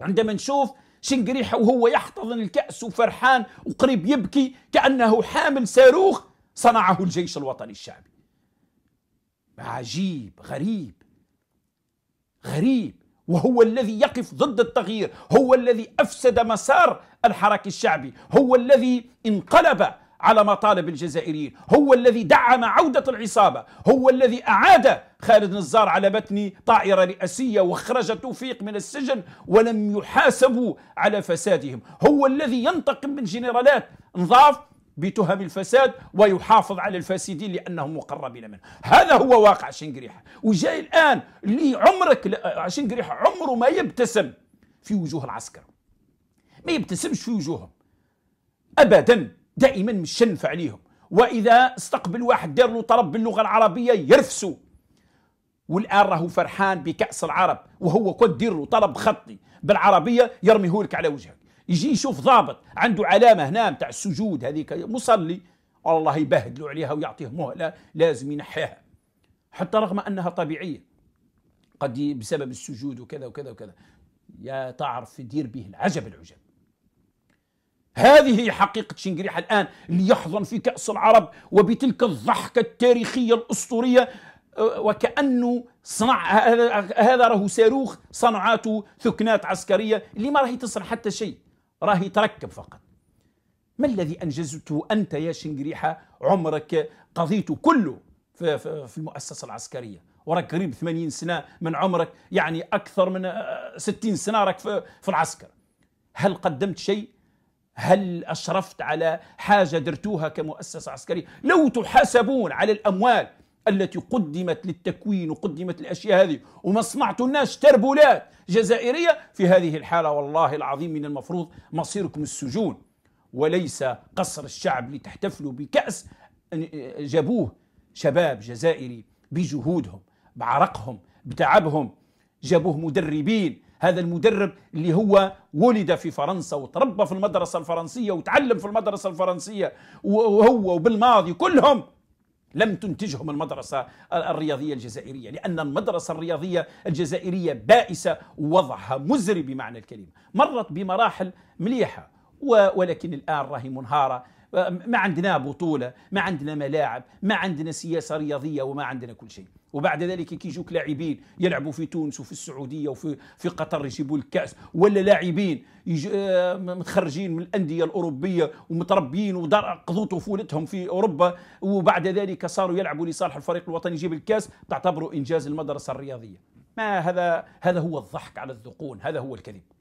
عندما نشوف شنقريحة وهو يحتضن الكأس وفرحان وقريب يبكي كأنه حامل صاروخ صنعه الجيش الوطني الشعبي عجيب غريب غريب وهو الذي يقف ضد التغيير هو الذي أفسد مسار الحراك الشعبي هو الذي انقلب على مطالب الجزائريين هو الذي دعم عودة العصابة هو الذي أعاد خالد نزار على متن طائرة رئاسية وخرج توفيق من السجن ولم يحاسبوا على فسادهم هو الذي ينتقم من جنرالات نظاف بتهم الفساد ويحافظ على الفاسدين لانهم مقربين منه هذا هو واقع شنقريحه وجاي الان اللي عمرك شنقريحه عمره ما يبتسم في وجوه العسكر ما يبتسمش في وجوههم ابدا دائما مشنف عليهم واذا استقبل واحد دار له طلب باللغه العربيه يرفسوا والان راهو فرحان بكاس العرب وهو كنت دير له طلب خطي بالعربيه يرميه لك على وجهك يجي يشوف ضابط عنده علامه هنا نتاع السجود هذيك مصلي الله يبهدلوا عليها ويعطيه مهله لازم ينحيها حتى رغم انها طبيعيه قد بسبب السجود وكذا وكذا وكذا يا تعرف دير به العجب العجب هذه هي حقيقة شنقريحة الآن ليحظن في كأس العرب وبتلك الضحكة التاريخية الأسطورية آه، وكأنه صنع هذا راهو صاروخ صنعته ثكنات عسكرية اللي ما راهي تصنع حتى شيء راهي تركب فقط ما الذي أنجزته أنت يا شنقريحة عمرك قضيته كله في المؤسسة العسكرية وراك قريب 80 سنة من عمرك يعني أكثر من 60 آه، سنة راك في العسكر هل قدمت شيء هل أشرفت على حاجة درتوها كمؤسسة عسكرية لو تحاسبون على الأموال التي قدمت للتكوين وقدمت الأشياء هذه وما صنعتوا الناس تربولات جزائرية في هذه الحالة والله العظيم من المفروض مصيركم السجون وليس قصر الشعب لتحتفلوا بكأس جابوه شباب جزائري بجهودهم بعرقهم بتعبهم جابوه مدربين هذا المدرب اللي هو ولد في فرنسا وتربى في المدرسة الفرنسية وتعلم في المدرسة الفرنسية وهو وبالماضي كلهم لم تنتجهم المدرسة الرياضية الجزائرية لأن المدرسة الرياضية الجزائرية بائسة ووضعها مزري بمعنى الكلمة مرت بمراحل مليحة ولكن الآن راهي منهارة ما عندنا بطولة ما عندنا ملاعب ما عندنا سياسة رياضية وما عندنا كل شيء وبعد ذلك كي يجوك لاعبين يلعبوا في تونس وفي السعودية وفي في قطر يجيبوا الكأس ولا لاعبين آه، متخرجين من الأندية الأوروبية ومتربيين وقضوا طفولتهم في أوروبا وبعد ذلك صاروا يلعبوا لصالح الفريق الوطني يجيب الكأس تعتبروا إنجاز المدرسة الرياضية ما هذا هذا هو الضحك على الذقون هذا هو الكذب